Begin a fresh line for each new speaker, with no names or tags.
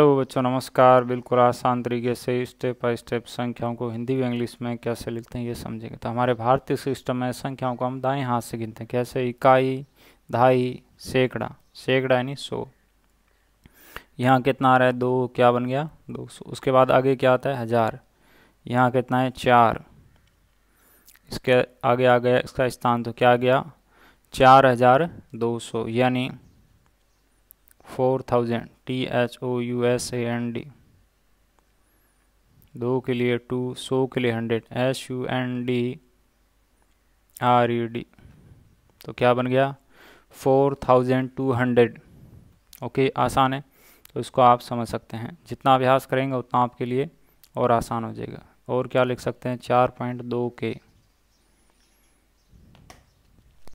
hello बच्चों नमस्कार बिल्कुल आसान तरीके से स्टेप बाय स्टेप संख्याओं को हिंदी व इंग्लिश में कैसे लिखते हैं ये समझेंगे तो हमारे भारतीय सिस्टम में संख्याओं को हम दाएं हाथ से गिनते हैं कैसे इकाई ढाई सैकड़ा सैकड़ा यानी सौ यहाँ कितना आ रहा है दो क्या बन गया दो सौ उसके बाद आगे क्या आता है हज़ार यहाँ कितना है चार इसके आगे आ गया इसका स्थान तो क्या आ गया चार हज़ार दो सौ यानी four thousand T H O U S A N D दो के लिए टू सो के लिए hundred S U N D R E D तो क्या बन गया four thousand two hundred okay आसान है तो इसको आप समझ सकते हैं जितना अभ्यास करेंगे उतना आपके लिए और आसान हो जाएगा और क्या लिख सकते हैं चार पॉइंट दो के